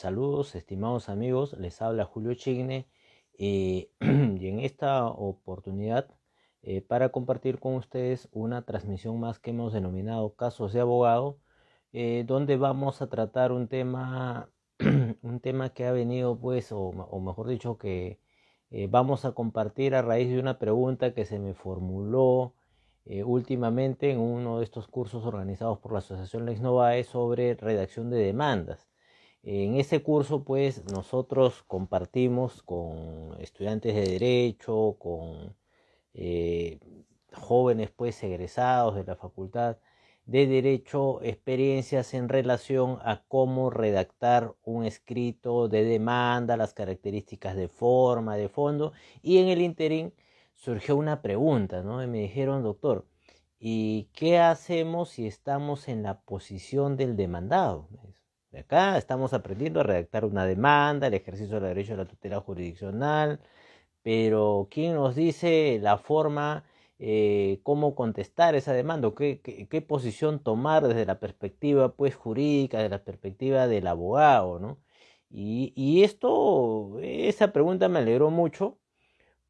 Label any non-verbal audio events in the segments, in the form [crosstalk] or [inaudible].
Saludos, estimados amigos, les habla Julio Chigne eh, [clears throat] y, en esta oportunidad eh, para compartir con ustedes una transmisión más que hemos denominado Casos de Abogado, eh, donde vamos a tratar un tema, [clears throat] un tema que ha venido, pues, o, mejor dicho, que vamos a compartir a raíz de una pregunta que se me formuló últimamente en uno de estos cursos organizados por la Asociación Lex Novae sobre redacción de demandas. En ese curso, pues, nosotros compartimos con estudiantes de derecho, con eh, jóvenes, pues, egresados de la facultad de derecho, experiencias en relación a cómo redactar un escrito de demanda, las características de forma, de fondo, y en el interín surgió una pregunta, ¿no? Y me dijeron, doctor, ¿y qué hacemos si estamos en la posición del demandado? de acá estamos aprendiendo a redactar una demanda, el ejercicio del derecho a la tutela jurisdiccional, pero ¿quién nos dice la forma, eh, cómo contestar esa demanda, qué, qué, posición tomar desde la perspectiva pues jurídica, desde la perspectiva del abogado, ¿no? Y, y esto, esa pregunta me alegró mucho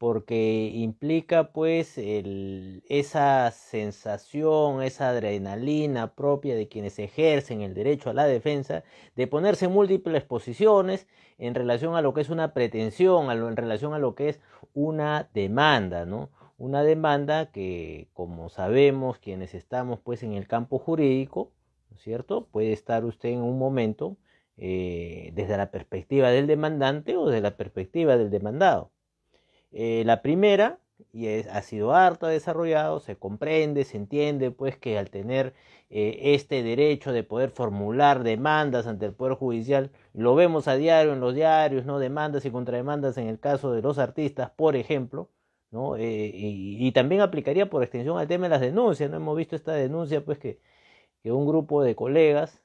porque implica pues esa sensación, esa adrenalina propia de quienes ejercen el derecho a la defensa, de ponerse en múltiples posiciones en relación a lo que es una pretensión, en relación a lo que es una demanda, ¿no? Una demanda que, como sabemos quienes estamos pues en el campo jurídico, ¿no es cierto? Puede estar usted en un momento eh, desde la perspectiva del demandante o desde la perspectiva del demandado. Eh, la primera, y ha sido harto desarrollado, se comprende, se entiende, pues que al tener eh, este derecho de poder formular demandas ante el Poder Judicial, lo vemos a diario en los diarios, ¿no? Demandas y contrademandas en el caso de los artistas, por ejemplo, ¿no? Eh, y, también aplicaría por extensión al tema de las denuncias, ¿no? Hemos visto esta denuncia, pues que, un grupo de colegas,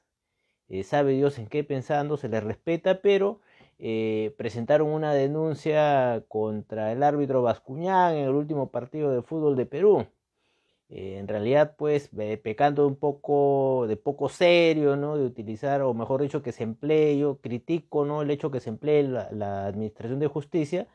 sabe Dios en qué pensando, se les respeta, pero eh, presentaron una denuncia contra el árbitro Bascuñán en el último partido de fútbol de Perú. Eh, en realidad, pues, pecando un poco de poco serio, ¿no? De utilizar, o mejor dicho, que se emplee, yo critico, ¿no? El hecho que se emplee la Administración de Justicia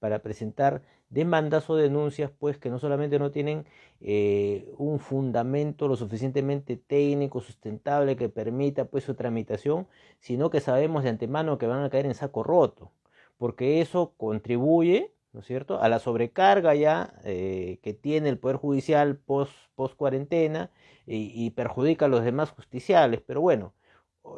para presentar demandas o denuncias, pues que no solamente no tienen eh, un fundamento lo suficientemente técnico, sustentable, que permita pues su tramitación, sino que sabemos de antemano que van a caer en saco roto, porque eso contribuye, ¿no es cierto?, a la sobrecarga ya eh, que tiene el Poder Judicial post, post cuarentena y, y perjudica a los demás justiciales, pero bueno.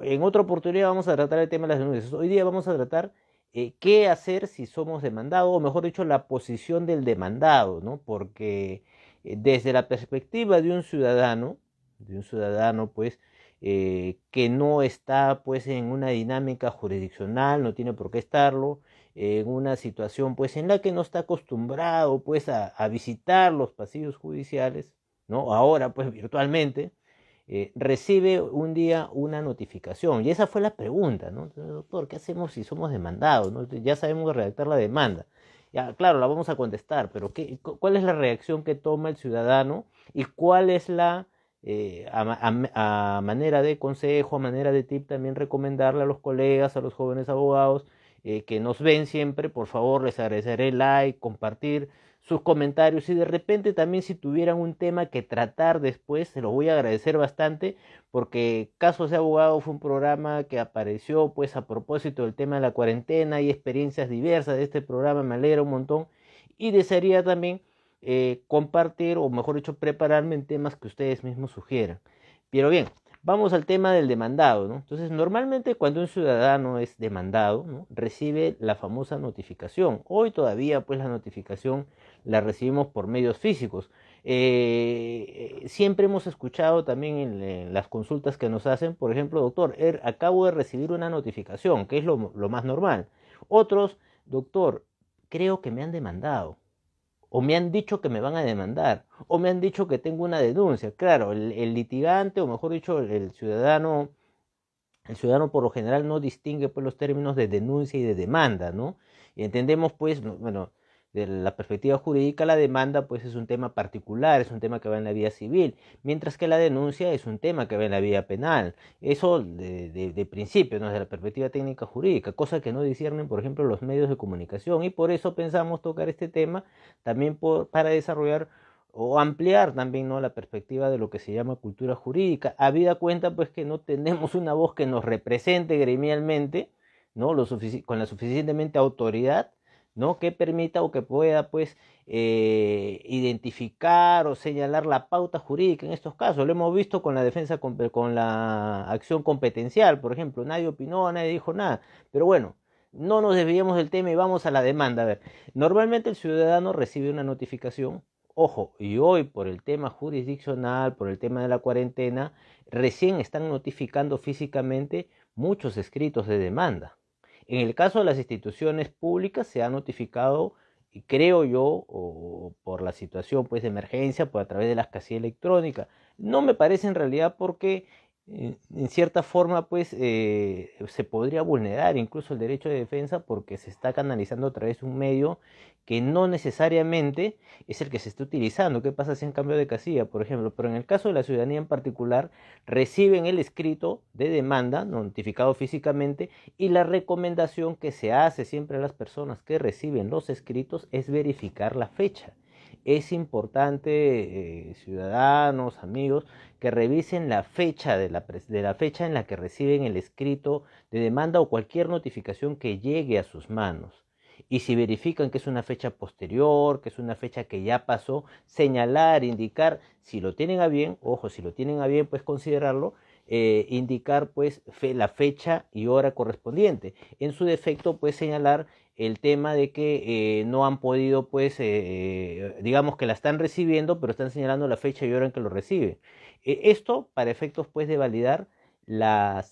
En otra oportunidad vamos a tratar el tema de las denuncias. Hoy día vamos a tratar eh, qué hacer si somos demandados, o mejor dicho, la posición del demandado, ¿no? Porque eh, desde la perspectiva de un ciudadano, de un ciudadano, pues, eh, que no está, pues, en una dinámica jurisdiccional, no tiene por qué estarlo, en una situación, pues, en la que no está acostumbrado, pues, a, a visitar los pasillos judiciales, ¿no? Ahora, pues, virtualmente, eh, recibe un día una notificación. Y esa fue la pregunta, ¿no? ¿qué hacemos si somos demandados? Ya sabemos redactar la demanda. claro, la vamos a contestar, pero ¿qué, ¿cuál es la reacción que toma el ciudadano y cuál es la, eh, a, manera de consejo, a manera de tip, también recomendarle a los colegas, a los jóvenes abogados eh, que nos ven siempre, por favor, les agradeceré like, compartir sus comentarios y de repente también si tuvieran un tema que tratar después, se lo voy a agradecer bastante porque Casos de Abogado fue un programa que apareció pues a propósito del tema de la cuarentena y experiencias diversas de este programa, me alegra un montón y desearía también eh, compartir o mejor dicho prepararme en temas que ustedes mismos sugieran. Pero bien, vamos al tema del demandado. ¿no? Entonces, normalmente cuando un ciudadano es demandado, recibe la famosa notificación. Hoy todavía, pues, la notificación la recibimos por medios físicos. Eh, eh, siempre hemos escuchado también en, las consultas que nos hacen, por ejemplo, doctor, er, acabo de recibir una notificación, que es lo más normal. Otros, doctor, creo que me han demandado o me han dicho que me van a demandar, o me han dicho que tengo una denuncia. Claro, el, litigante, o mejor dicho, el, el, ciudadano, el ciudadano por lo general no distingue pues, los términos de denuncia y de demanda, ¿no? Y entendemos, pues, bueno, de la perspectiva jurídica, la demanda pues es un tema particular, es un tema que va en la vía civil, mientras que la denuncia es un tema que va en la vía penal. Eso de, principio, ¿no? desde la perspectiva técnica jurídica, cosa que no disciernen, por ejemplo, los medios de comunicación. Y por eso pensamos tocar este tema también para desarrollar o ampliar también ¿no? la perspectiva de lo que se llama cultura jurídica, habida cuenta pues que no tenemos una voz que nos represente gremialmente, ¿no? Lo con la suficientemente autoridad ¿no? Que permita o que pueda, pues, eh, identificar o señalar la pauta jurídica en estos casos. Lo hemos visto con la defensa, con, la acción competencial, por ejemplo. Nadie opinó, nadie dijo nada. Pero bueno, no nos desviemos del tema y vamos a la demanda. A ver, normalmente el ciudadano recibe una notificación. Ojo, y hoy por el tema jurisdiccional, por el tema de la cuarentena, recién están notificando físicamente muchos escritos de demanda. En el caso de las instituciones públicas se ha notificado, y creo yo, por la situación pues, de emergencia, pues a través de la casillas electrónica, No me parece en realidad porque en, cierta forma, pues eh, se podría vulnerar incluso el derecho de defensa porque se está canalizando a través de un medio que no necesariamente es el que se está utilizando. ¿Qué pasa si en cambio de casilla, por ejemplo? Pero en el caso de la ciudadanía en particular, reciben el escrito de demanda, notificado físicamente, y la recomendación que se hace siempre a las personas que reciben los escritos es verificar la fecha es importante, eh, ciudadanos, amigos, que revisen la fecha, de la, fecha en la que reciben el escrito de demanda o cualquier notificación que llegue a sus manos. Y si verifican que es una fecha posterior, que es una fecha que ya pasó, señalar, indicar, si lo tienen a bien, ojo, si lo tienen a bien, pues considerarlo, eh, indicar pues fe, la fecha y hora correspondiente. En su defecto, pues señalar el tema de que eh, no han podido, pues, eh, eh, digamos que la están recibiendo, pero están señalando la fecha y hora en que lo reciben. esto para efectos, pues, de validar la,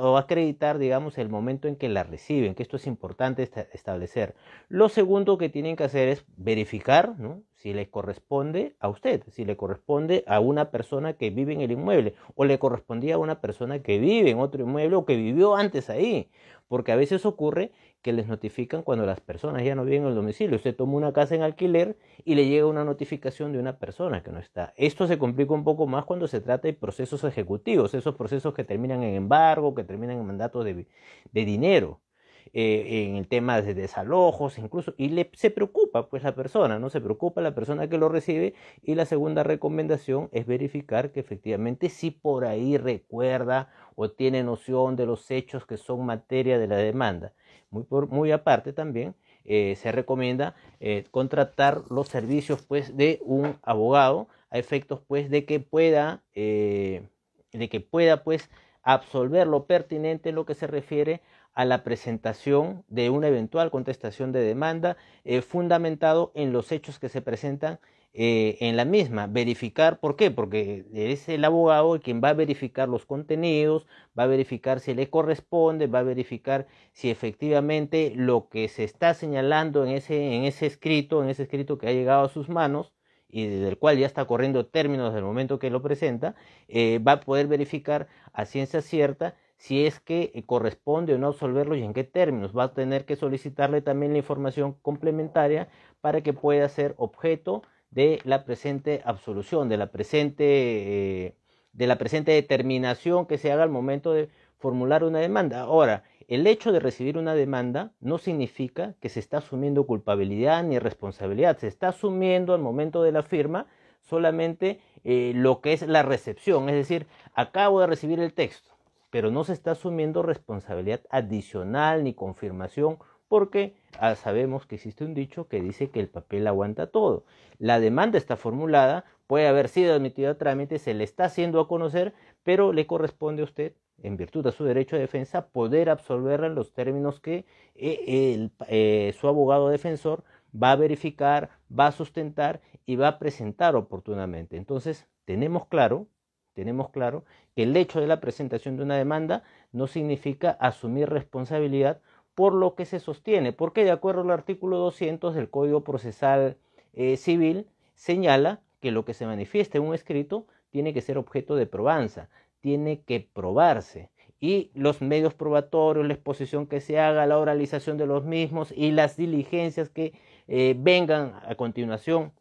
o, acreditar, digamos, el momento en que la reciben, que esto es importante establecer. Lo segundo que tienen que hacer es verificar, ¿no? si le corresponde a usted, si le corresponde a una persona que vive en el inmueble o le correspondía a una persona que vive en otro inmueble o que vivió antes ahí, porque a veces ocurre que les notifican cuando las personas ya no viven en el domicilio. Usted toma una casa en alquiler y le llega una notificación de una persona que no está. Esto se complica un poco más cuando se trata de procesos ejecutivos, esos procesos que terminan en embargo, que terminan en mandato de dinero. Eh, en el tema de desalojos, incluso, y le, se preocupa pues la persona, ¿no? Se preocupa la persona que lo recibe y la segunda recomendación es verificar que efectivamente si por ahí recuerda o tiene noción de los hechos que son materia de la demanda. Muy, muy aparte también eh, se recomienda eh, contratar los servicios pues de un abogado a efectos pues de que pueda, de que pueda pues absolver lo pertinente en lo que se refiere a la presentación de una eventual contestación de demanda eh, fundamentado en los hechos que se presentan eh, en la misma. Verificar, ¿por qué? Porque es el abogado quien va a verificar los contenidos, va a verificar si le corresponde, va a verificar si efectivamente lo que se está señalando en ese, en ese escrito, en ese escrito que ha llegado a sus manos, y desde el cual ya está corriendo términos del momento que lo presenta, eh, va a poder verificar a ciencia cierta si es que eh, corresponde o no absolverlo y en qué términos. Va a tener que solicitarle también la información complementaria para que pueda ser objeto de la presente absolución, de la presente, eh, de la presente determinación que se haga al momento de formular una demanda. Ahora, el hecho de recibir una demanda no significa que se está asumiendo culpabilidad ni responsabilidad, se está asumiendo al momento de la firma solamente eh, lo que es la recepción, es decir, acabo de recibir el texto, pero no se está asumiendo responsabilidad adicional ni confirmación porque ah, sabemos que existe un dicho que dice que el papel aguanta todo. La demanda está formulada, puede haber sido admitida a trámite, se le está haciendo a conocer, pero le corresponde a usted, en virtud de su derecho de defensa, poder absolverla en los términos que eh, eh, su abogado defensor va a verificar, va a sustentar y va a presentar oportunamente. Entonces, tenemos claro tenemos claro que el hecho de la presentación de una demanda no significa asumir responsabilidad por lo que se sostiene, porque de acuerdo al artículo 200 del Código Procesal eh, Civil señala que lo que se manifieste en un escrito tiene que ser objeto de probanza, tiene que probarse. Y los medios probatorios, la exposición que se haga, la oralización de los mismos y las diligencias que eh, vengan a continuación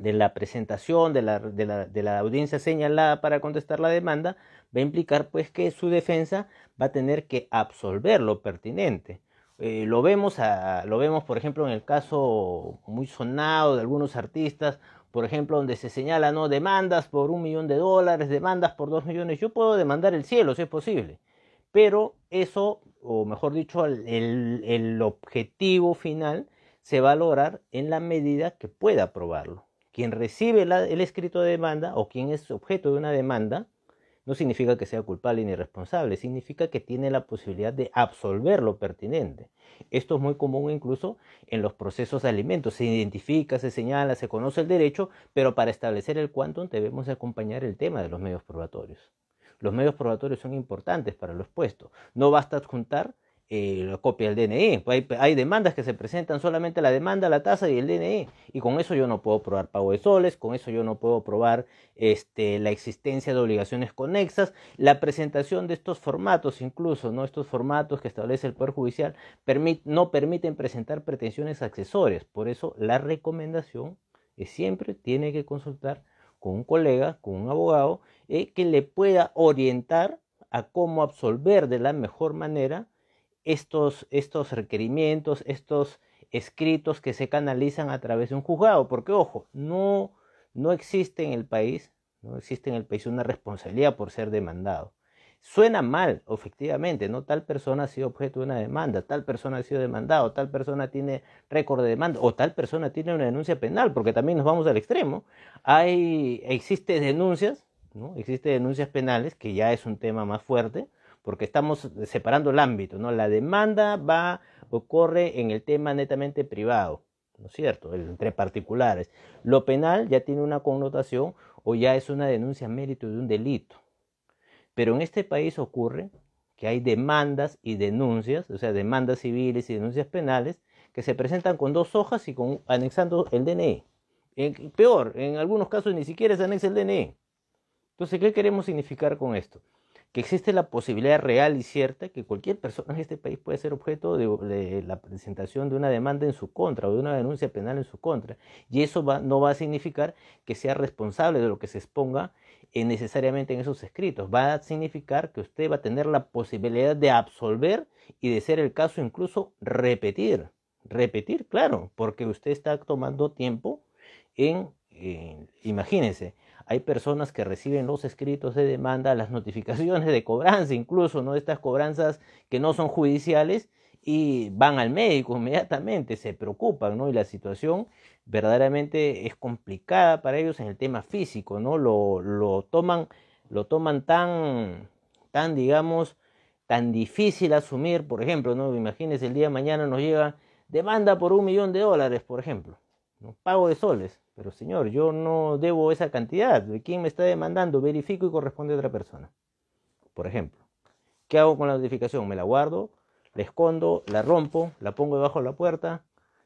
de la presentación de la, audiencia señalada para contestar la demanda va a implicar pues que su defensa va a tener que absolver lo pertinente. Eh, lo, vemos a, lo vemos por ejemplo en el caso muy sonado de algunos artistas, por ejemplo donde se señala no demandas por un millón de dólares, demandas por dos millones, yo puedo demandar el cielo si es posible, pero eso, o mejor dicho, el, el objetivo final se va a lograr en la medida que pueda probarlo quien recibe el escrito de demanda o quien es objeto de una demanda no significa que sea culpable ni responsable, significa que tiene la posibilidad de absolver lo pertinente. Esto es muy común incluso en los procesos de alimentos. Se identifica, se señala, se conoce el derecho, pero para establecer el quantum debemos acompañar el tema de los medios probatorios. Los medios probatorios son importantes para los puestos. No basta adjuntar eh, la copia del DNI. E. Pues hay, demandas que se presentan solamente la demanda, la tasa y el DNI. E. Y con eso yo no puedo probar pago de soles, con eso yo no puedo probar este, la existencia de obligaciones conexas. La presentación de estos formatos, incluso, ¿no? estos formatos que establece el Poder Judicial, no permiten presentar pretensiones accesorias. Por eso la recomendación es siempre tiene que consultar con un colega, con un abogado, eh, que le pueda orientar a cómo absolver de la mejor manera estos, estos requerimientos, estos escritos que se canalizan a través de un juzgado, porque ojo, no, no existe en el país, no existe en el país una responsabilidad por ser demandado. Suena mal, efectivamente, ¿no? Tal persona ha sido objeto de una demanda, tal persona ha sido demandado, tal persona tiene récord de demanda, o tal persona tiene una denuncia penal, porque también nos vamos al extremo. Hay, denuncias, ¿no? Existe denuncias penales, que ya es un tema más fuerte, porque estamos separando el ámbito, ¿no? La demanda va, ocurre en el tema netamente privado, ¿no es cierto? Entre particulares. Lo penal ya tiene una connotación o ya es una denuncia a mérito de un delito. Pero en este país ocurre que hay demandas y denuncias, o sea, demandas civiles y denuncias penales, que se presentan con dos hojas y con, anexando el DNI. E. peor, en algunos casos ni siquiera se anexa el DNI. E. Entonces, ¿qué queremos significar con esto? que existe la posibilidad real y cierta que cualquier persona en este país puede ser objeto de, la presentación de una demanda en su contra o de una denuncia penal en su contra. Y eso no va a significar que sea responsable de lo que se exponga necesariamente en esos escritos. Va a significar que usted va a tener la posibilidad de absolver y de ser el caso incluso repetir. Repetir, claro, porque usted está tomando tiempo en, eh, imagínense, hay personas que reciben los escritos de demanda, las notificaciones de cobranza, incluso no estas cobranzas que no son judiciales y van al médico inmediatamente, se preocupan, ¿no? Y la situación verdaderamente es complicada para ellos en el tema físico, ¿no? Lo, lo toman, lo toman tan, tan, digamos, tan difícil asumir, por ejemplo, ¿no? Imagínense el día de mañana nos llega demanda por un millón de dólares, por ejemplo, ¿no? pago de soles. Pero señor, yo no debo esa cantidad. ¿De quién me está demandando? Verifico y corresponde a otra persona. Por ejemplo, ¿qué hago con la notificación? ¿Me la guardo? ¿La escondo? ¿La rompo? ¿La pongo debajo de la puerta?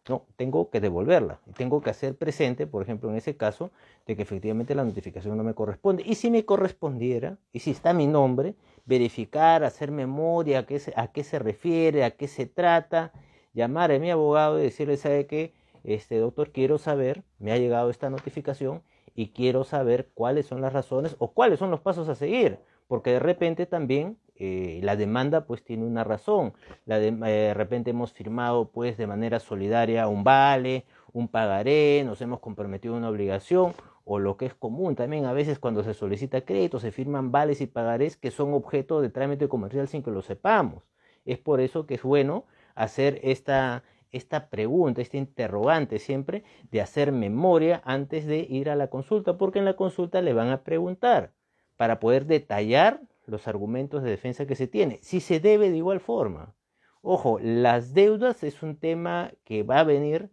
No, tengo que devolverla. Tengo que hacer presente, por ejemplo, en ese caso, de que efectivamente la notificación no me corresponde. Y si me correspondiera, y si está mi nombre, verificar, hacer memoria, a qué se, a qué se refiere, a qué se trata, llamar a mi abogado y decirle, ¿sabe qué? este doctor, quiero saber, me ha llegado esta notificación y quiero saber cuáles son las razones o cuáles son los pasos a seguir, porque de repente también eh, la demanda pues tiene una razón, la de, eh, de, repente hemos firmado pues de manera solidaria un vale, un pagaré, nos hemos comprometido una obligación o lo que es común también a veces cuando se solicita crédito se firman vales y pagarés que son objeto de trámite comercial sin que lo sepamos. Es por eso que es bueno hacer esta esta pregunta, este interrogante siempre de hacer memoria antes de ir a la consulta, porque en la consulta le van a preguntar para poder detallar los argumentos de defensa que se tiene, si se debe de igual forma. Ojo, las deudas es un tema que va a venir,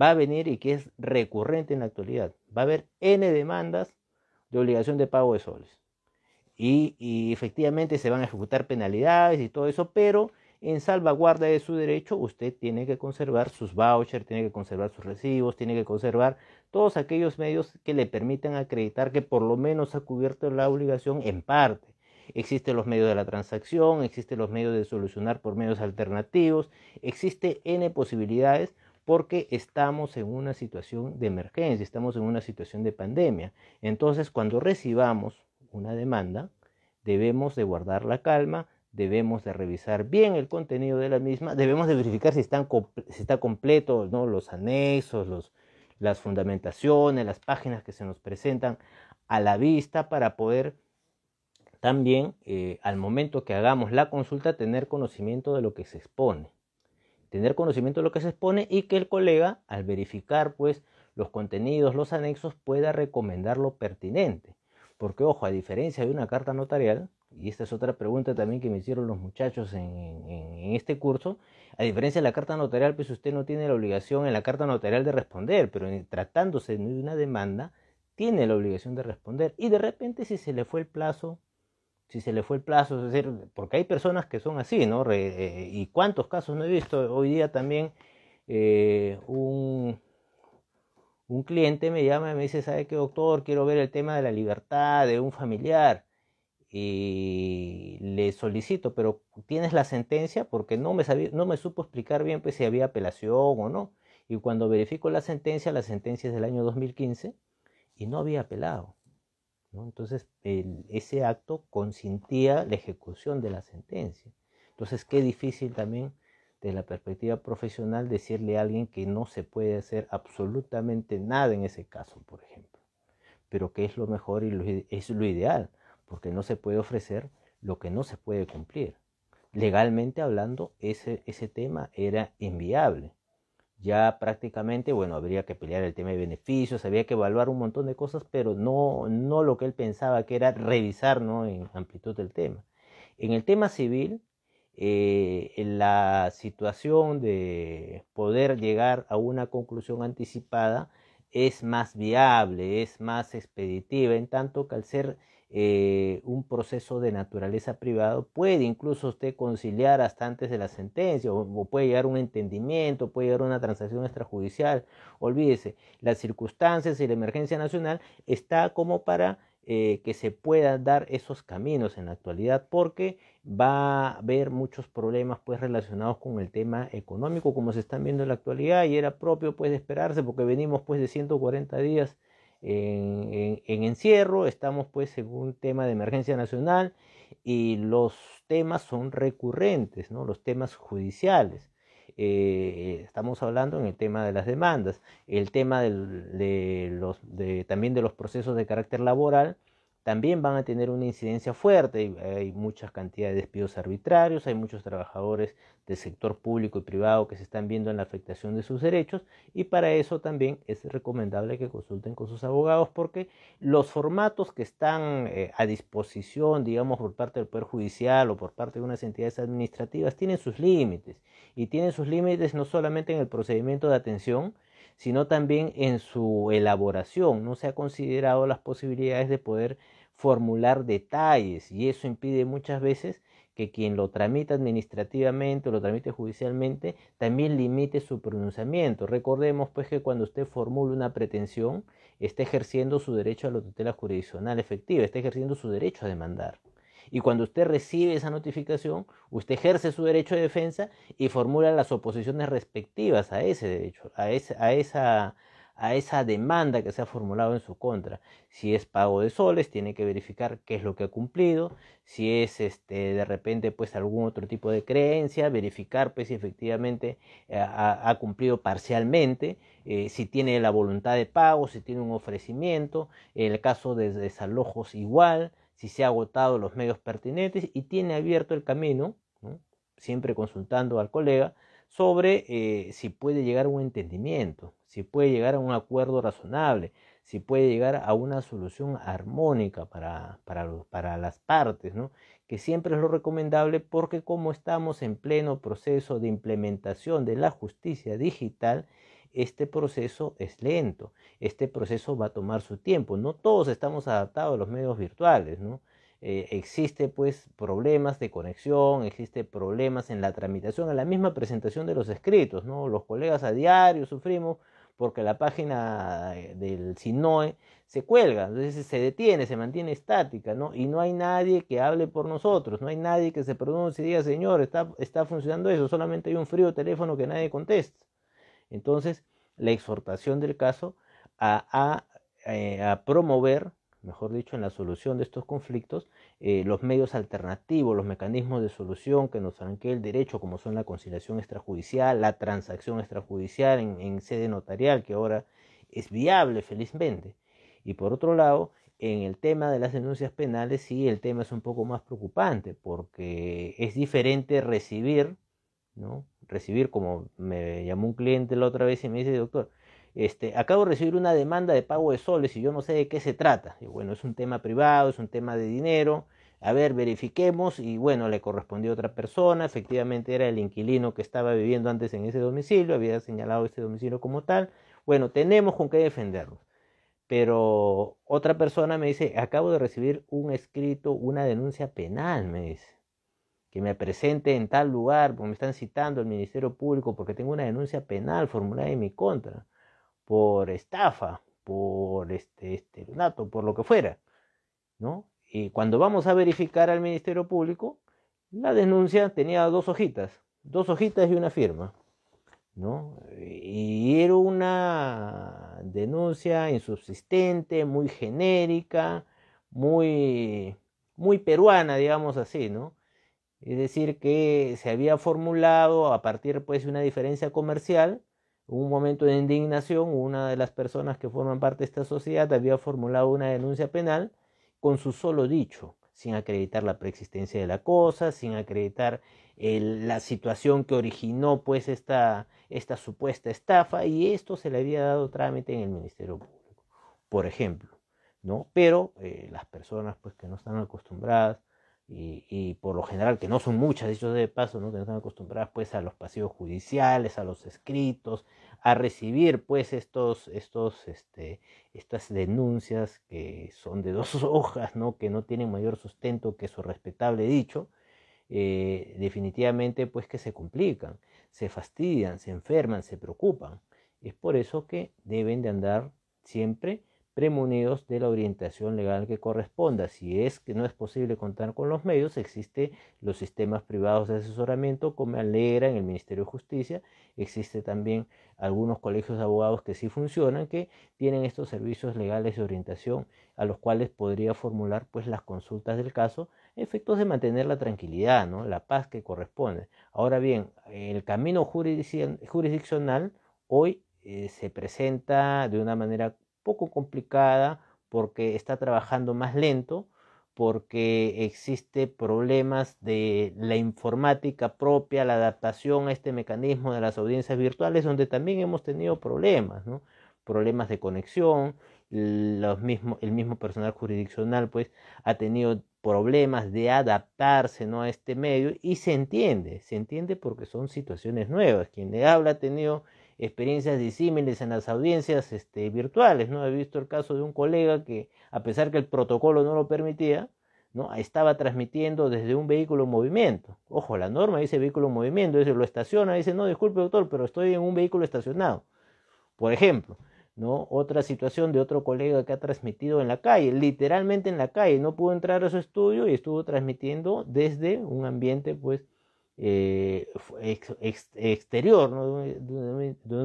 va a venir y que es recurrente en la actualidad. Va a haber N demandas de obligación de pago de soles. Y, y efectivamente se van a ejecutar penalidades y todo eso, pero en salvaguarda de su derecho, usted tiene que conservar sus vouchers, tiene que conservar sus recibos, tiene que conservar todos aquellos medios que le permitan acreditar que por lo menos ha cubierto la obligación en parte. Existen los medios de la transacción, existen los medios de solucionar por medios alternativos, existe N posibilidades porque estamos en una situación de emergencia, estamos en una situación de pandemia. Entonces, cuando recibamos una demanda, debemos de guardar la calma, debemos de revisar bien el contenido de la misma, debemos de verificar si, están, si está completo ¿no? los anexos, los, las fundamentaciones, las páginas que se nos presentan a la vista para poder también eh, al momento que hagamos la consulta tener conocimiento de lo que se expone. Tener conocimiento de lo que se expone y que el colega al verificar pues los contenidos, los anexos pueda recomendar lo pertinente. Porque ojo, a diferencia de una carta notarial, y esta es otra pregunta también que me hicieron los muchachos en, este curso, a diferencia de la carta notarial, pues usted no tiene la obligación en la carta notarial de responder, pero tratándose de una demanda, tiene la obligación de responder. Y de repente si se le fue el plazo, si se le fue el plazo, es porque hay personas que son así, ¿no? Eh, y cuántos casos no he visto. Hoy día también eh, un, un cliente me llama y me dice, ¿sabe qué, doctor? Quiero ver el tema de la libertad de un familiar y le solicito, pero tienes la sentencia porque no me, no me supo explicar bien pues, si había apelación o no. Y cuando verifico la sentencia, la sentencia es del año 2015 y no había apelado. Entonces, ese acto consentía la ejecución de la sentencia. Entonces, qué difícil también desde la perspectiva profesional decirle a alguien que no se puede hacer absolutamente nada en ese caso, por ejemplo, pero que es lo mejor y es lo ideal porque no se puede ofrecer lo que no se puede cumplir. Legalmente hablando, ese, ese tema era inviable. Ya prácticamente, bueno, habría que pelear el tema de beneficios, había que evaluar un montón de cosas, pero no, no lo que él pensaba que era revisar ¿no? en amplitud del tema. En el tema civil, eh, la situación de poder llegar a una conclusión anticipada es más viable, es más expeditiva, en tanto que al ser eh, un proceso de naturaleza privado, puede incluso usted conciliar hasta antes de la sentencia, o, puede llegar a un entendimiento, puede llegar a una transacción extrajudicial. Olvídese, las circunstancias y la emergencia nacional está como para eh, que se puedan dar esos caminos en la actualidad, porque va a haber muchos problemas pues relacionados con el tema económico, como se están viendo en la actualidad, y era propio pues de esperarse, porque venimos pues de 140 días en, encierro, estamos pues en un tema de emergencia nacional y los temas son recurrentes, ¿no? los temas judiciales. Eh, estamos hablando en el tema de las demandas, el tema de los, también de los procesos de carácter laboral, también van a tener una incidencia fuerte. Eh, hay muchas cantidades de despidos arbitrarios, hay muchos trabajadores del sector público y privado que se están viendo en la afectación de sus derechos y para eso también es recomendable que consulten con sus abogados porque los formatos que están eh, a disposición, digamos, por parte del Poder Judicial o por parte de unas entidades administrativas tienen sus límites y tienen sus límites no solamente en el procedimiento de atención, sino también en su elaboración. No se ha considerado las posibilidades de poder formular detalles y eso impide muchas veces que quien lo tramite administrativamente o lo tramite judicialmente también limite su pronunciamiento. Recordemos pues que cuando usted formula una pretensión está ejerciendo su derecho a la tutela jurisdiccional efectiva, está ejerciendo su derecho a demandar. Y cuando usted recibe esa notificación, usted ejerce su derecho de defensa y formula las oposiciones respectivas a ese derecho, a, a esa a esa demanda que se ha formulado en su contra. Si es pago de soles, tiene que verificar qué es lo que ha cumplido. Si es este, de repente pues algún otro tipo de creencia, verificar pues si efectivamente eh, ha, cumplido parcialmente, eh, si tiene la voluntad de pago, si tiene un ofrecimiento, en el caso de desalojos igual, si se ha agotado los medios pertinentes y tiene abierto el camino, siempre consultando al colega, sobre eh, si puede llegar a un entendimiento si puede llegar a un acuerdo razonable, si puede llegar a una solución armónica para, las partes, ¿no? que siempre es lo recomendable porque como estamos en pleno proceso de implementación de la justicia digital, este proceso es lento, este proceso va a tomar su tiempo. No todos estamos adaptados a los medios virtuales, ¿no? Eh, existe pues problemas de conexión, existe problemas en la tramitación, en la misma presentación de los escritos, ¿no? Los colegas a diario sufrimos porque la página eh, del SINOE se cuelga, entonces se detiene, se mantiene estática, ¿no? Y no hay nadie que hable por nosotros, no hay nadie que se pronuncie y diga, señor, está, está funcionando eso, solamente hay un frío teléfono que nadie contesta. Entonces, la exhortación del caso a eh, promover mejor dicho, en la solución de estos conflictos, eh, los medios alternativos, los mecanismos de solución que nos que el derecho, como son la conciliación extrajudicial, la transacción extrajudicial en, en sede notarial, que ahora es viable, felizmente. Y por otro lado, en el tema de las denuncias penales, sí, el tema es un poco más preocupante, porque es diferente recibir, ¿no? Recibir, como me llamó un cliente la otra vez y me dice, doctor, este, acabo de recibir una demanda de pago de soles y yo no sé de qué se trata. Y bueno, es un tema privado, es un tema de dinero. A ver, verifiquemos. Y bueno, le correspondió a otra persona. Efectivamente era el inquilino que estaba viviendo antes en ese domicilio, había señalado ese domicilio como tal. Bueno, tenemos con qué defendernos. Pero otra persona me dice, acabo de recibir un escrito, una denuncia penal, me dice que me presente en tal lugar, porque me están citando el Ministerio Público, porque tengo una denuncia penal formulada en mi contra por estafa, por este, este por lo que fuera, ¿no? Y cuando vamos a verificar al Ministerio Público, la denuncia tenía dos hojitas, dos hojitas y una firma, ¿no? Y era una denuncia insubsistente, muy genérica, muy, muy peruana, digamos así, ¿no? Es decir, que se había formulado a partir pues de una diferencia comercial un momento de indignación, una de las personas que forman parte de esta sociedad había formulado una denuncia penal con su solo dicho, sin acreditar la preexistencia de la cosa, sin acreditar la situación que originó pues esta, esta supuesta estafa y esto se le había dado trámite en el Ministerio Público, por ejemplo, ¿no? Pero eh, las personas pues que no están acostumbradas y, por lo general, que no son muchas, dicho de paso, ¿no? que no están acostumbradas pues a los pasivos judiciales, a los escritos, a recibir pues estos, estos, este, estas denuncias que son de dos [laughs] hojas, ¿no? que no tienen mayor sustento que su respetable dicho, eh, definitivamente pues que se complican, se fastidian, se enferman, se preocupan. Es por eso que deben de andar siempre premunidos de la orientación legal que corresponda. Si es que no es posible contar con los medios, existen los sistemas privados de asesoramiento, como alegra en el Ministerio de Justicia, existe también algunos colegios de abogados que sí funcionan, que tienen estos servicios legales de orientación a los cuales podría formular pues las consultas del caso, efectos de mantener la tranquilidad, ¿no? la paz que corresponde. Ahora bien, el camino jurisdiccional hoy eh, se presenta de una manera poco complicada porque está trabajando más lento, porque existe problemas de la informática propia, la adaptación a este mecanismo de las audiencias virtuales, donde también hemos tenido problemas, ¿no? problemas de conexión, los mismo, el mismo personal jurisdiccional pues ha tenido problemas de adaptarse ¿no? a este medio y se entiende, se entiende porque son situaciones nuevas. Quien le habla ha tenido experiencias disímiles en las audiencias este, virtuales, ¿no? He visto el caso de un colega que, a pesar que el protocolo no lo permitía, ¿no? estaba transmitiendo desde un vehículo en movimiento. Ojo, la norma dice vehículo en movimiento, dice, lo estaciona, dice, no, disculpe doctor, pero estoy en un vehículo estacionado. Por ejemplo, ¿no? Otra situación de otro colega que ha transmitido en la calle, literalmente en la calle, no pudo entrar a su estudio y estuvo transmitiendo desde un ambiente, pues, eh, exterior, ¿no?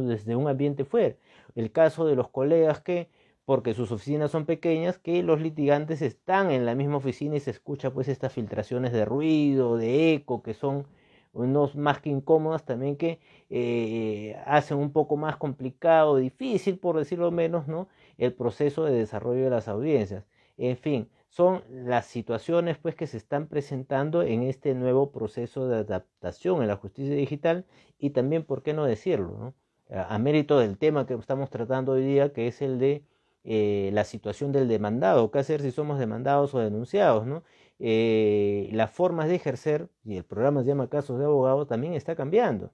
desde un ambiente fuera. El caso de los colegas que, porque sus oficinas son pequeñas, que los litigantes están en la misma oficina y se escucha pues estas filtraciones de ruido, de eco, que son unos más que incómodas también que eh, hacen un poco más complicado, difícil por decirlo menos, ¿no? el proceso de desarrollo de las audiencias. En fin, son las situaciones pues que se están presentando en este nuevo proceso de adaptación en la justicia digital y también por qué no decirlo a mérito del tema que estamos tratando hoy día que es el de eh, la situación del demandado qué hacer si somos demandados o denunciados no eh, las formas de ejercer y el programa se llama casos de abogados también está cambiando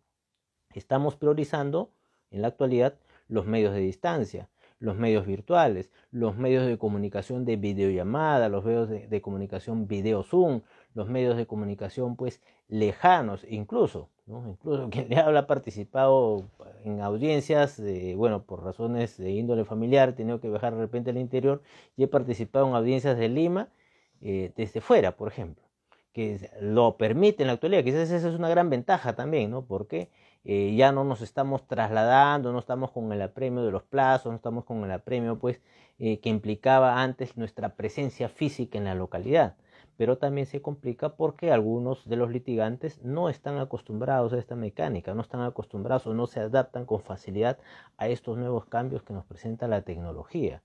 estamos priorizando en la actualidad los medios de distancia los medios virtuales, los medios de comunicación de videollamada, los medios de, comunicación video Zoom, los medios de comunicación pues lejanos, incluso, incluso [laughs] quien le habla ha participado en audiencias, bueno, por razones de índole familiar, he tenido que viajar de repente al interior y he participado en audiencias de Lima eh, desde fuera, por ejemplo que lo permite en la actualidad. Quizás esa es una gran ventaja también, ¿no? Porque eh, ya no nos estamos trasladando, no estamos con el apremio de los plazos, no estamos con el apremio, pues, eh, que implicaba antes nuestra presencia física en la localidad. Pero también se complica porque algunos de los litigantes no están acostumbrados a esta mecánica, no están acostumbrados o no se adaptan con facilidad a estos nuevos cambios que nos presenta la tecnología.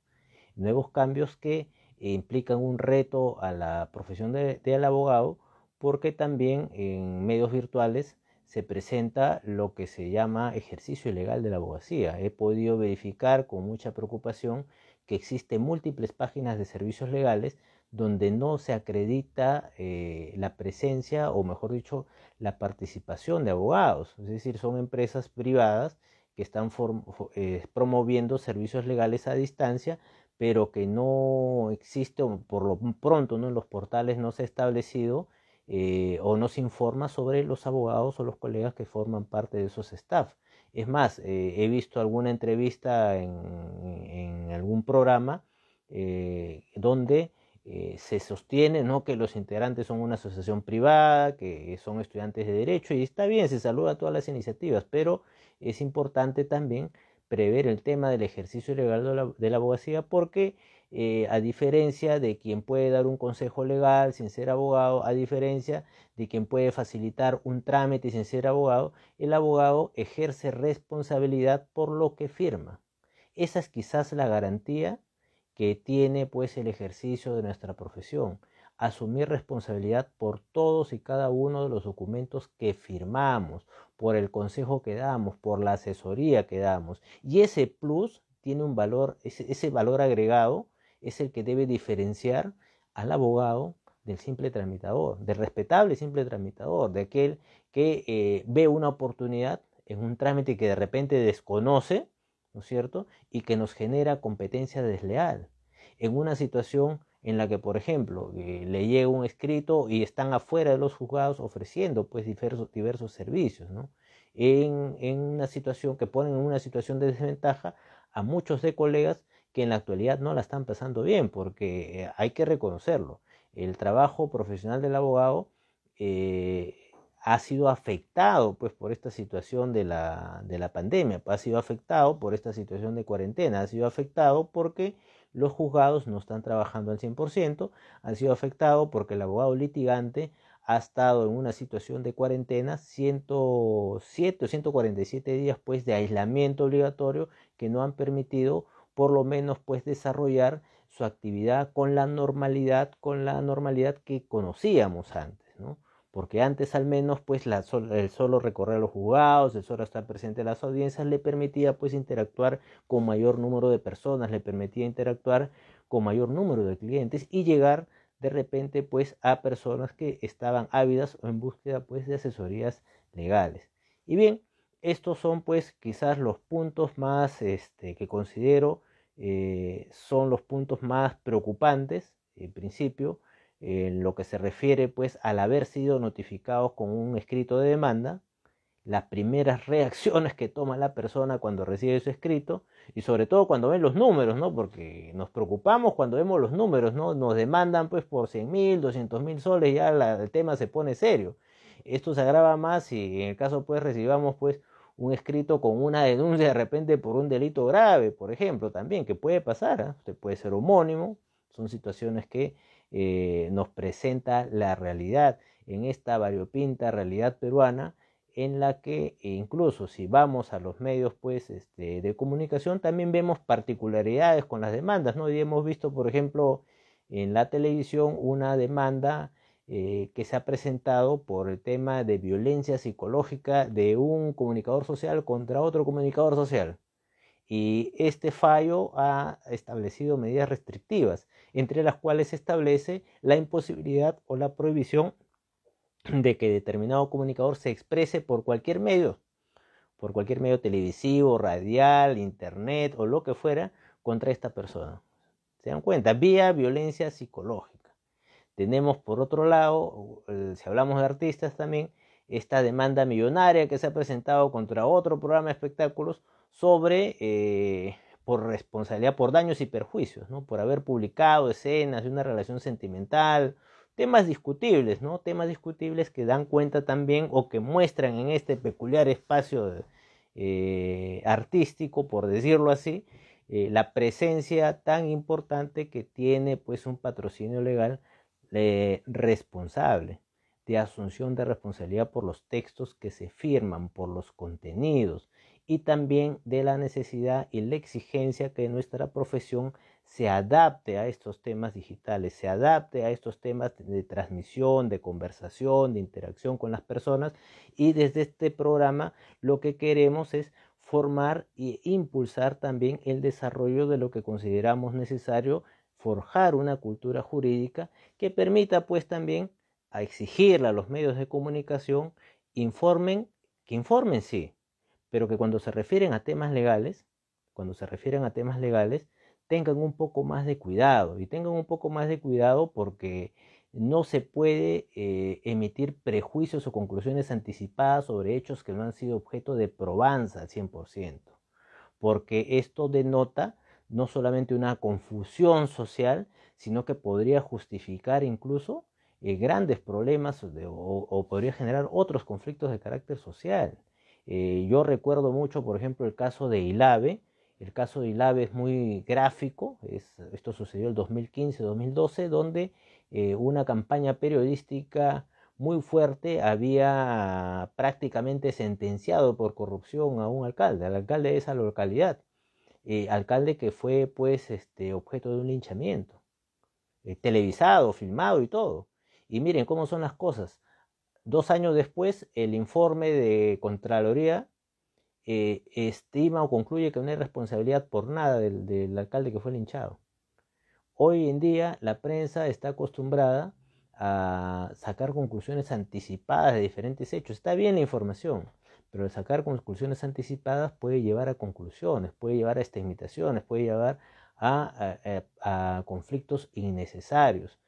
Nuevos cambios que implican un reto a la profesión del abogado porque también en medios virtuales se presenta lo que se llama ejercicio ilegal de la abogacía. He podido verificar con mucha preocupación que existen múltiples páginas de servicios legales donde no se acredita eh, la presencia o mejor dicho la participación de abogados, es decir, son empresas privadas que están eh, promoviendo servicios legales a distancia pero que no existe, por lo pronto en los portales no se ha establecido eh, o no se informa sobre los abogados o los colegas que forman parte de esos staff. Es más, eh, he visto alguna entrevista en, algún programa eh, donde se sostiene ¿no? que los integrantes son una asociación privada, que son estudiantes de derecho, y está bien, se saluda a todas las iniciativas, pero es importante también prever el tema del ejercicio legal de la, abogacía porque eh, a diferencia de quien puede dar un consejo legal sin ser abogado, a diferencia de quien puede facilitar un trámite sin ser abogado, el abogado ejerce responsabilidad por lo que firma. Esa es quizás la garantía que tiene pues el ejercicio de nuestra profesión asumir responsabilidad por todos y cada uno de los documentos que firmamos, por el consejo que damos, por la asesoría que damos. Y ese plus tiene un valor, ese, valor agregado es el que debe diferenciar al abogado del simple tramitador, del respetable simple tramitador, de aquel que eh, ve una oportunidad en un trámite que de repente desconoce, ¿no es cierto? Y que nos genera competencia desleal. En una situación en la que, por ejemplo, eh, le llega un escrito y están afuera de los juzgados ofreciendo pues diversos, servicios, ¿no? En, una situación que ponen en una situación de desventaja a muchos de colegas que en la actualidad no la están pasando bien, porque eh, hay que reconocerlo. El trabajo profesional del abogado eh, ha sido afectado pues, por esta situación de la pandemia, ha sido afectado por esta situación de cuarentena, ha sido afectado porque los juzgados no están trabajando al 100%, han sido afectados porque el abogado litigante ha estado en una situación de cuarentena 107 147 días pues de aislamiento obligatorio que no han permitido por lo menos pues desarrollar su actividad con la normalidad con la normalidad que conocíamos antes porque antes al menos pues el solo recorrer los juzgados, el solo estar presente en las audiencias le permitía pues interactuar con mayor número de personas, le permitía interactuar con mayor número de clientes y llegar de repente pues a personas que estaban ávidas o en búsqueda pues de asesorías legales. Y bien, estos son pues quizás los puntos más este, que considero eh, son los puntos más preocupantes en principio en lo que se refiere pues al haber sido notificados con un escrito de demanda, las primeras reacciones que toma la persona cuando recibe su escrito y sobre todo cuando ven los números, ¿no? Porque nos preocupamos cuando vemos los números, ¿no? Nos demandan pues por 100 mil, 200 mil soles, ya el tema se pone serio. Esto se agrava más si en el caso pues recibamos pues un escrito con una denuncia de repente por un delito grave, por ejemplo, también, que puede pasar, ¿ah? usted puede ser homónimo, son situaciones que eh, nos presenta la realidad en esta variopinta realidad peruana en la que incluso si vamos a los medios pues, este, de comunicación también vemos particularidades con las demandas, ¿no? Y hemos visto, por ejemplo, en la televisión una demanda eh, que se ha presentado por el tema de violencia psicológica de un comunicador social contra otro comunicador social y este fallo ha establecido medidas restrictivas, entre las cuales se establece la imposibilidad o la prohibición de que determinado comunicador se exprese por cualquier medio, por cualquier medio televisivo, radial, internet o lo que fuera, contra esta persona. ¿Se dan cuenta? Vía violencia psicológica. Tenemos por otro lado, si hablamos de artistas también, esta demanda millonaria que se ha presentado contra otro programa de espectáculos sobre eh, por responsabilidad por daños y perjuicios, ¿no? Por haber publicado escenas de una relación sentimental, temas discutibles, ¿no? Temas discutibles que dan cuenta también o que muestran en este peculiar espacio eh, artístico, por decirlo así, eh, la presencia tan importante que tiene pues un patrocinio legal responsable de asunción de responsabilidad por los textos que se firman, por los contenidos, y también de la necesidad y la exigencia que nuestra profesión se adapte a estos temas digitales, se adapte a estos temas de transmisión, de conversación, de interacción con las personas y desde este programa lo que queremos es formar e impulsar también el desarrollo de lo que consideramos necesario forjar una cultura jurídica que permita pues también a exigirle a los medios de comunicación informen que informen sí, pero que cuando se refieren a temas legales, cuando se refieren a temas legales, tengan un poco más de cuidado y tengan un poco más de cuidado porque no se puede eh, emitir prejuicios o conclusiones anticipadas sobre hechos que no han sido objeto de probanza al 100%, porque esto denota no solamente una confusión social, sino que podría justificar incluso eh, grandes problemas o podría generar otros conflictos de carácter social. Eh, yo recuerdo mucho, por ejemplo, el caso de Ilave. El caso de Ilave es muy gráfico, esto sucedió en el 2015-2012, donde eh, una campaña periodística muy fuerte había prácticamente sentenciado por corrupción a un alcalde, al alcalde de esa localidad, eh, alcalde que fue pues este, objeto de un linchamiento, televisado, filmado y todo. Y miren cómo son las cosas. Dos años después, el informe de Contraloría eh, estima o concluye que no hay responsabilidad por nada del, alcalde que fue linchado. Hoy en día la prensa está acostumbrada a sacar conclusiones anticipadas de diferentes hechos. Está bien la información, pero sacar conclusiones anticipadas puede llevar a conclusiones, puede llevar a estigmatizaciones, puede llevar a conflictos innecesarios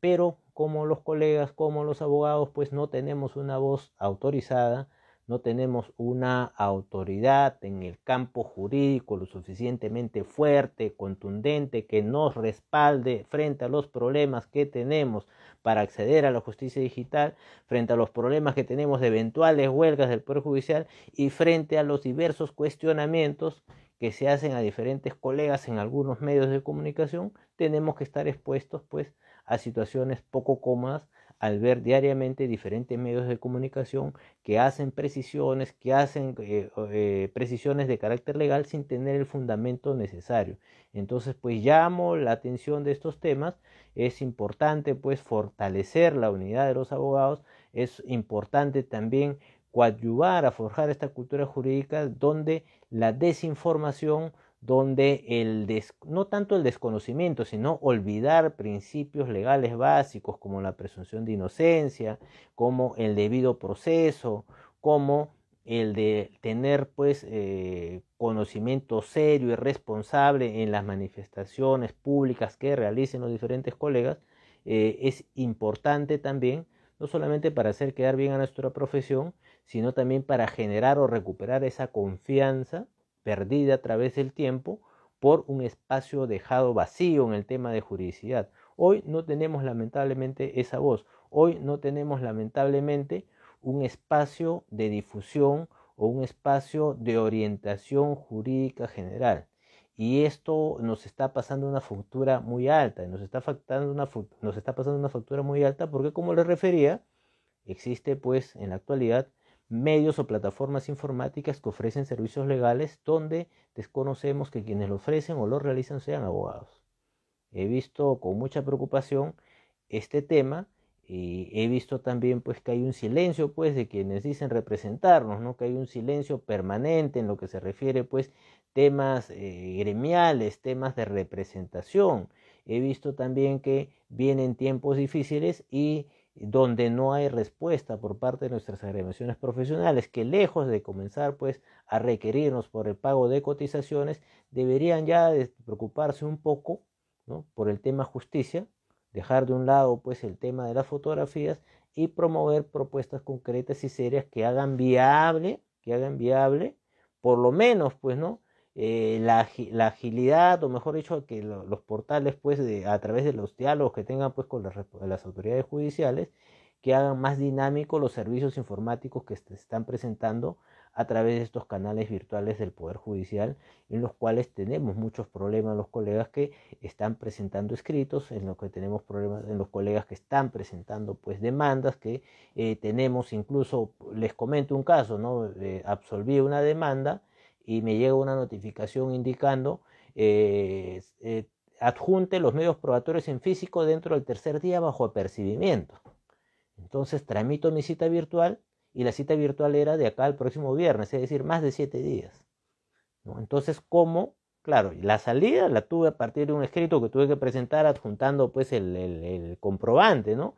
pero como los colegas, como los abogados, pues no tenemos una voz autorizada, no tenemos una autoridad en el campo jurídico lo suficientemente fuerte, contundente, que nos respalde frente a los problemas que tenemos para acceder a la justicia digital, frente a los problemas que tenemos de eventuales huelgas del Poder Judicial y frente a los diversos cuestionamientos que se hacen a diferentes colegas en algunos medios de comunicación, tenemos que estar expuestos pues a situaciones poco comas al ver diariamente diferentes medios de comunicación que hacen precisiones, que hacen eh, eh, precisiones de carácter legal sin tener el fundamento necesario. Entonces, pues llamo la atención de estos temas. Es importante, pues, fortalecer la unidad de los abogados. Es importante también coadyuvar a forjar esta cultura jurídica donde la desinformación donde no tanto el desconocimiento, sino olvidar principios legales básicos como la presunción de inocencia, como el debido proceso, como el de tener pues eh, conocimiento serio y responsable en las manifestaciones públicas que realicen los diferentes colegas, eh, es importante también, no solamente para hacer quedar bien a nuestra profesión, sino también para generar o recuperar esa confianza perdida a través del tiempo por un espacio dejado vacío en el tema de juridicidad. Hoy no tenemos lamentablemente esa voz, hoy no tenemos lamentablemente un espacio de difusión o un espacio de orientación jurídica general. Y esto nos está pasando una factura muy alta, nos está, una, nos está pasando una factura muy alta porque como les refería, existe pues en la actualidad medios o plataformas informáticas que ofrecen servicios legales donde desconocemos que quienes lo ofrecen o lo realizan sean abogados. He visto con mucha preocupación este tema y he visto también pues que hay un silencio pues de quienes dicen representarnos, ¿no? Que hay un silencio permanente en lo que se refiere pues temas eh, gremiales, temas de representación. He visto también que vienen tiempos difíciles y donde no hay respuesta por parte de nuestras agregaciones profesionales, que lejos de comenzar pues a requerirnos por el pago de cotizaciones, deberían ya preocuparse un poco ¿no? por el tema justicia, dejar de un lado pues el tema de las fotografías y promover propuestas concretas y serias que hagan viable, que hagan viable, por lo menos pues no, eh, la, agilidad, o mejor dicho, que los portales, pues, a través de los diálogos que tengan, pues, con las, autoridades judiciales, que hagan más dinámicos los servicios informáticos que se están presentando a través de estos canales virtuales del Poder Judicial, en los cuales tenemos muchos problemas los colegas que están presentando escritos, en los que tenemos problemas en los colegas que están presentando pues demandas, que eh, tenemos incluso, les comento un caso, ¿no? Eh, absolví una demanda y me llega una notificación indicando eh, eh, adjunte los medios probatorios en físico dentro del tercer día bajo apercibimiento. Entonces tramito mi cita virtual y la cita virtual era de acá al próximo viernes, es decir, más de siete días. ¿no? Entonces, ¿cómo? Claro, la salida la tuve a partir de un escrito que tuve que presentar adjuntando pues el, comprobante, ¿no?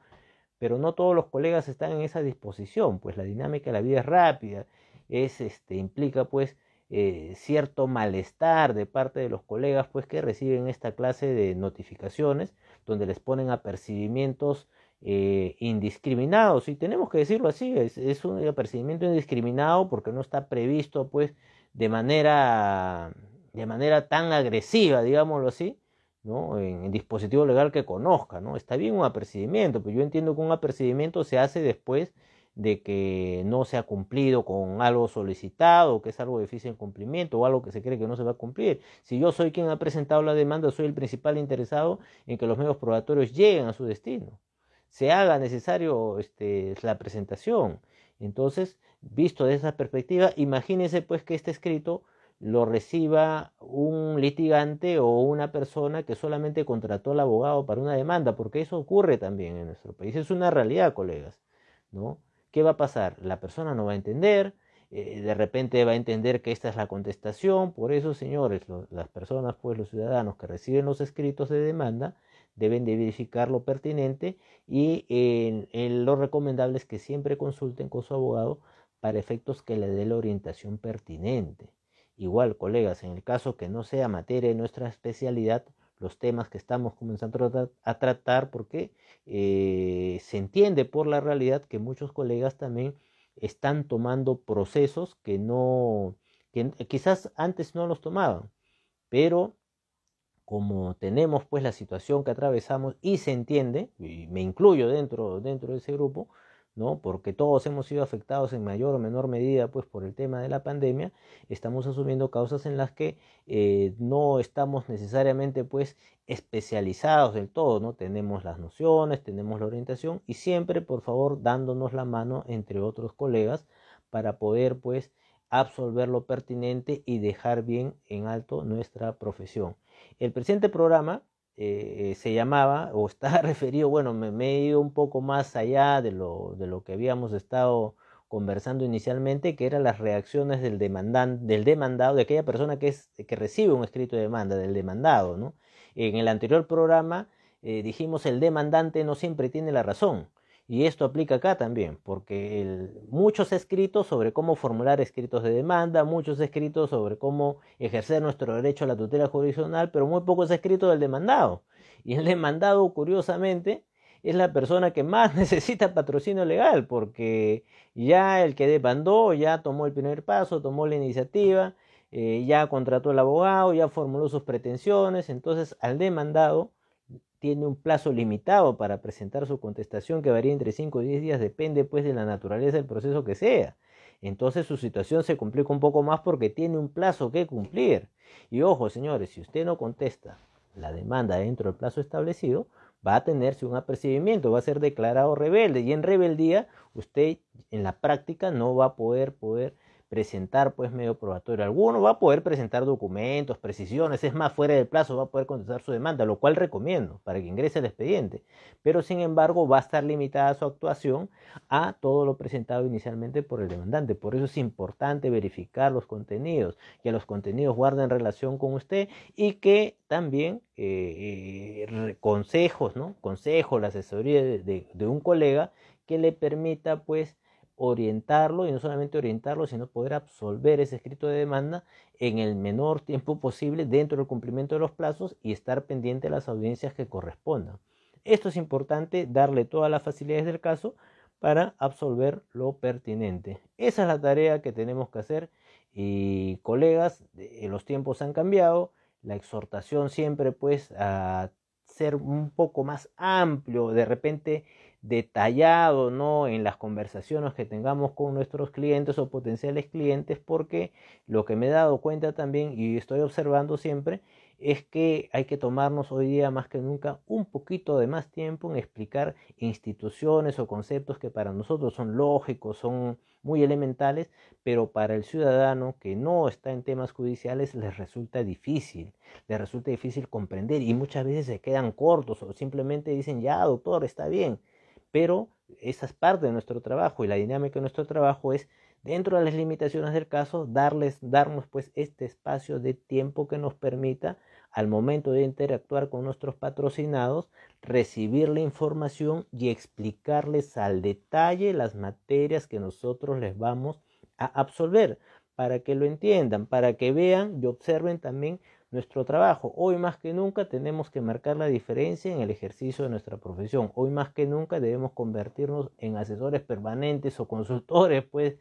Pero no todos los colegas están en esa disposición, pues la dinámica de la vida es rápida, es, este, implica pues eh, cierto malestar de parte de los colegas, pues que reciben esta clase de notificaciones donde les ponen apercibimientos eh, indiscriminados, y tenemos que decirlo así, es, un apercibimiento indiscriminado porque no está previsto, pues, de manera, de manera tan agresiva, digámoslo así, ¿no? En, dispositivo legal que conozca, ¿no? Está bien un apercibimiento, pero yo entiendo que un apercibimiento se hace después de que no se ha cumplido con algo solicitado, que es algo difícil de cumplimiento o algo que se cree que no se va a cumplir. Si yo soy quien ha presentado la demanda, soy el principal interesado en que los medios probatorios lleguen a su destino, se haga necesario este, la presentación. Entonces, visto de esa perspectiva, imagínense pues que este escrito lo reciba un litigante o una persona que solamente contrató al abogado para una demanda, porque eso ocurre también en nuestro país, es una realidad, colegas, ¿no? ¿qué va a pasar? La persona no va a entender, eh, de repente va a entender que esta es la contestación, por eso, señores, las personas, pues los ciudadanos que reciben los escritos de demanda, deben de verificar lo pertinente y en lo recomendable es que siempre consulten con su abogado para efectos que le dé la orientación pertinente. Igual, colegas, en el caso que no sea materia de nuestra especialidad, los temas que estamos comenzando a tratar porque eh, se entiende por la realidad que muchos colegas también están tomando procesos que no, que eh, quizás antes no los tomaban, pero como tenemos pues la situación que atravesamos y se entiende, y me incluyo dentro, dentro de ese grupo, ¿no? Porque todos hemos sido afectados en mayor o menor medida, pues, por el tema de la pandemia, estamos asumiendo causas en las que eh, no estamos necesariamente, pues, especializados del todo, ¿no? Tenemos las nociones, tenemos la orientación y siempre, por favor, dándonos la mano entre otros colegas para poder, pues, absolver lo pertinente y dejar bien en alto nuestra profesión. El presente programa eh, eh, se llamaba o está [laughs] referido, bueno, me, he ido un poco más allá de lo, de lo que habíamos estado conversando inicialmente, que eran las reacciones del, demandante del demandado, de aquella persona que, es, que recibe un escrito de demanda, del demandado, ¿no? En el anterior programa eh, dijimos el demandante no siempre tiene la razón, y esto aplica acá también, porque muchos escritos sobre cómo formular escritos de demanda, muchos escritos sobre cómo ejercer nuestro derecho a la tutela jurisdiccional, pero muy pocos escritos del demandado. Y el demandado, curiosamente, es la persona que más [laughs] necesita patrocinio legal, porque ya el que demandó, ya tomó el primer paso, tomó la iniciativa, eh, ya contrató al abogado, ya formuló sus pretensiones, entonces al demandado tiene un plazo limitado para presentar su contestación que varía entre 5 y 10 días, depende pues de la naturaleza del proceso que sea. Entonces su situación se complica un poco más porque tiene un plazo que cumplir. Y ojo, señores, si usted no contesta la demanda dentro del plazo establecido, va a tenerse un apercibimiento, va a ser declarado rebelde y en rebeldía usted en la práctica no va a poder poder presentar pues medio probatorio alguno, va a poder presentar documentos, precisiones, es más, fuera del plazo va a poder contestar su demanda, lo cual recomiendo para que ingrese el expediente, pero sin embargo va a estar limitada su actuación a todo lo presentado inicialmente por el demandante, por eso es importante verificar los contenidos, que los contenidos guarden relación con usted y que también eh, eh, consejos, ¿no? Consejos, la asesoría de un colega que le permita pues orientarlo y no solamente orientarlo, sino poder absolver ese escrito de demanda en el menor tiempo posible dentro del cumplimiento de los plazos y estar pendiente de las audiencias que correspondan. Esto es importante, darle todas las facilidades del caso para absolver lo pertinente. Esa es la tarea que tenemos que hacer y colegas, eh, los tiempos han cambiado, la exhortación siempre pues a ser un poco más amplio, de repente detallado ¿no? en las conversaciones que tengamos con nuestros clientes o potenciales clientes, porque lo que me he dado cuenta también y estoy observando siempre es que hay que tomarnos hoy día más que nunca un poquito de más tiempo en explicar instituciones o conceptos que para nosotros son lógicos, son muy elementales, pero para el ciudadano que no está en temas judiciales les resulta difícil, les resulta difícil comprender y muchas veces se quedan cortos o simplemente dicen, ya doctor, está bien, pero esa es parte de nuestro trabajo y la dinámica de nuestro trabajo es dentro de las limitaciones del caso darles darnos pues este espacio de tiempo que nos permita al momento de interactuar con nuestros patrocinados recibir la información y explicarles al detalle las materias que nosotros les vamos a absolver para que lo entiendan, para que vean y observen también nuestro trabajo. Hoy más que nunca tenemos que marcar la diferencia en el ejercicio de nuestra profesión. Hoy más que nunca debemos convertirnos en asesores permanentes o consultores, pues,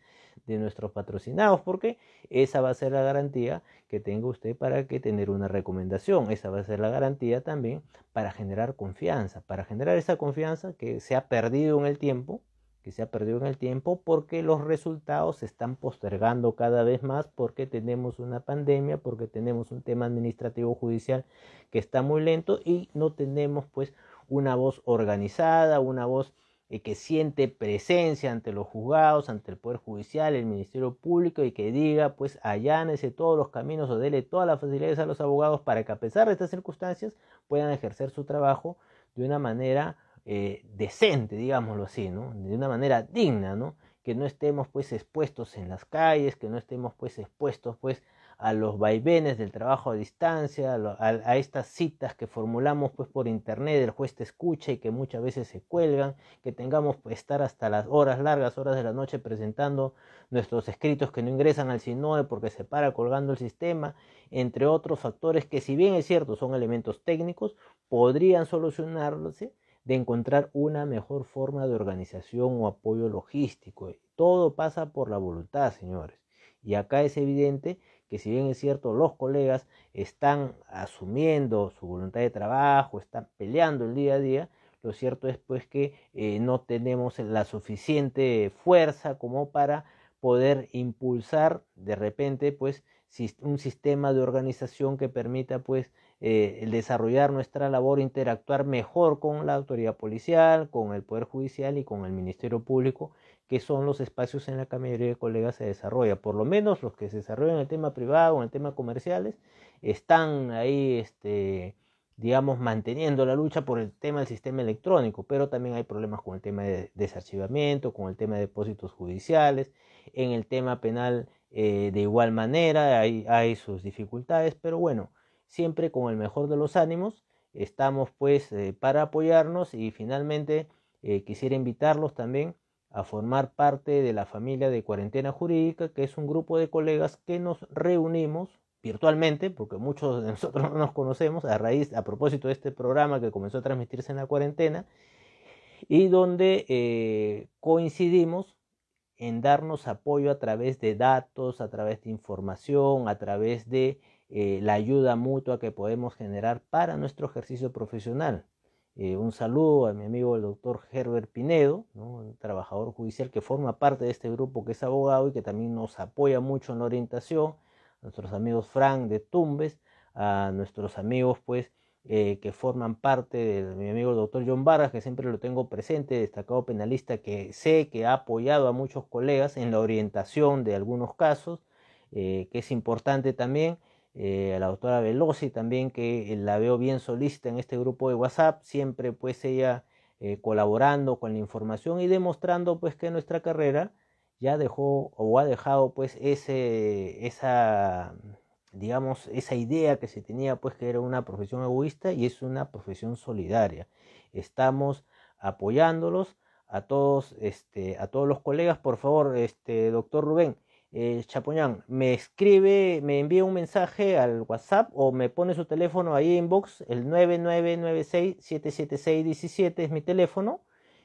de nuestros patrocinados, porque esa va a ser la garantía que tenga usted para que tener una recomendación. Esa va a ser la garantía también para generar confianza, para generar esa confianza que se ha perdido en el tiempo que se ha perdido en el tiempo porque los resultados se están postergando cada vez más porque tenemos una pandemia, porque tenemos un tema administrativo judicial que está muy lento y no tenemos pues una voz organizada, una voz eh, que siente presencia ante los juzgados, ante el Poder Judicial, el Ministerio Público y que diga pues allánese todos los caminos o dele todas las facilidades a los abogados para que a pesar de estas circunstancias puedan ejercer su trabajo de una manera eh, decente, digámoslo así, ¿no? De una manera digna, ¿no? Que no estemos pues expuestos en las calles, que no estemos pues expuestos pues a los vaivenes del trabajo a distancia, a, estas citas que formulamos pues por internet, el juez te escucha y que muchas veces se cuelgan, que tengamos que pues, estar hasta las horas largas, horas de la noche presentando nuestros escritos que no ingresan al SINOE porque se para colgando el sistema, entre otros factores que si bien es cierto son elementos técnicos, podrían solucionarse de encontrar una mejor forma de organización o apoyo logístico. Todo pasa por la voluntad, señores. Y acá es evidente que si bien es cierto, los colegas están asumiendo su voluntad de trabajo, están peleando el día a día, lo cierto es pues que eh, no tenemos la suficiente fuerza como para poder impulsar de repente pues un sistema de organización que permita pues eh, el desarrollar nuestra labor, interactuar mejor con la autoridad policial, con el Poder Judicial y con el Ministerio Público, que son los espacios en los que la mayoría de colegas se desarrolla. Por lo menos los que se desarrollan en el tema privado, en el tema comerciales, están ahí, este, digamos, manteniendo la lucha por el tema del sistema electrónico, pero también hay problemas con el tema de desarchivamiento, con el tema de depósitos judiciales, en el tema penal eh, de igual manera hay sus dificultades, pero bueno siempre con el mejor de los ánimos. Estamos pues eh, para apoyarnos y finalmente eh, quisiera invitarlos también a formar parte de la familia de Cuarentena Jurídica, que es un grupo de colegas que nos reunimos virtualmente, porque muchos de nosotros no nos conocemos, a raíz, a propósito de este programa que comenzó a transmitirse en la cuarentena, y donde eh, coincidimos en darnos apoyo a través de datos, a través de información, a través de eh, la ayuda mutua que podemos generar para nuestro ejercicio profesional. Eh, un saludo a mi amigo el doctor Herbert Pinedo, un trabajador judicial que forma parte de este grupo que es abogado y que también nos apoya mucho en la orientación, a nuestros amigos Frank de Tumbes, a nuestros amigos pues eh, que forman parte de mi amigo el doctor John Vargas, que siempre lo tengo presente, destacado penalista que sé que ha apoyado a muchos colegas en la orientación de algunos casos, que es importante también a eh, la doctora Velosi también, que eh, la veo bien solista en este grupo de WhatsApp, siempre pues ella eh, colaborando con la información y demostrando pues que nuestra carrera ya dejó o ha dejado pues ese, esa, digamos, esa idea que se tenía pues que era una profesión egoísta y es una profesión solidaria. Estamos apoyándolos a todos, este, a todos los colegas, por favor, este, doctor Rubén, eh, Chapoñán, me escribe, me envía un mensaje al WhatsApp o me pone su teléfono ahí en box, el 9996-77617 es mi teléfono.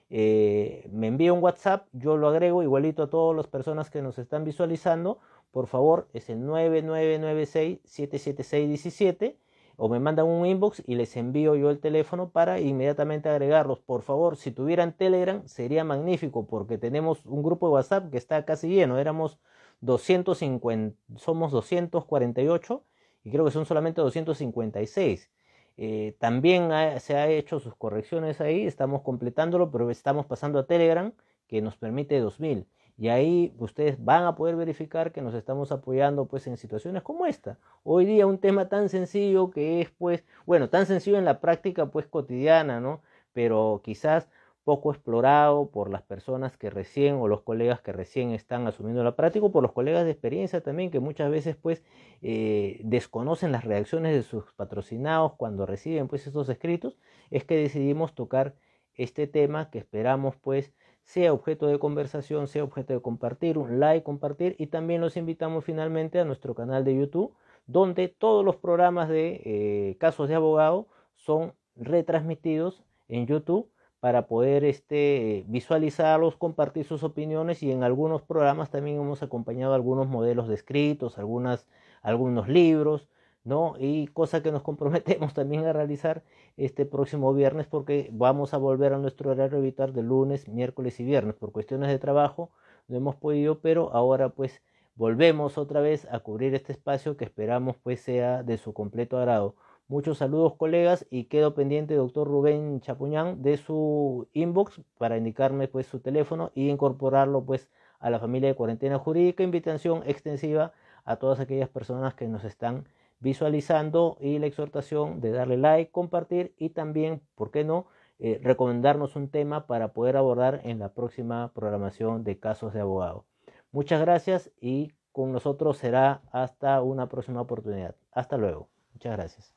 Eh, me envía un WhatsApp, yo lo agrego igualito a todas las personas que nos están visualizando. Por favor, es el 9996-77617 o me mandan un inbox y les envío yo el teléfono para inmediatamente agregarlos. Por favor, si tuvieran Telegram sería magnífico porque tenemos un grupo de WhatsApp que está casi lleno. Éramos 250, somos 248 y creo que son solamente 256. Eh, también se han hecho sus correcciones ahí, estamos completándolo, pero estamos pasando a Telegram que nos permite 2000. Y ahí ustedes van a poder verificar que nos estamos apoyando pues en situaciones como esta. Hoy día un tema tan sencillo que es pues, bueno, tan sencillo en la práctica pues cotidiana, ¿no? Pero quizás poco explorado por las personas que recién o los colegas que recién están asumiendo la práctica, o por los colegas de experiencia también que muchas veces pues eh, desconocen las reacciones de sus patrocinados cuando reciben pues estos escritos, es que decidimos tocar este tema que esperamos pues sea objeto de conversación, sea objeto de compartir, un like, compartir y también los invitamos finalmente a nuestro canal de YouTube donde todos los programas de eh, casos de abogado son retransmitidos en YouTube para poder este, visualizarlos, compartir sus opiniones y en algunos programas también hemos acompañado algunos modelos de algunas, algunos libros, ¿no? Y cosa que nos [laughs] comprometemos también a realizar este próximo viernes porque vamos a volver a nuestro horario habitual de lunes, miércoles y viernes. Por cuestiones de trabajo no hemos podido, pero ahora pues volvemos otra vez a cubrir este espacio que esperamos pues sea de su completo agrado. Muchos saludos colegas y quedo pendiente, doctor Rubén Chapuñán, de su inbox para indicarme pues su teléfono y incorporarlo pues a la familia de cuarentena jurídica. Invitación extensiva a todas aquellas personas que nos están visualizando y la exhortación de darle like, compartir y también, ¿por qué no?, eh, recomendarnos un tema para poder abordar en la próxima programación de casos de abogado. Muchas gracias y con nosotros será hasta una próxima oportunidad. Hasta luego. Muchas gracias.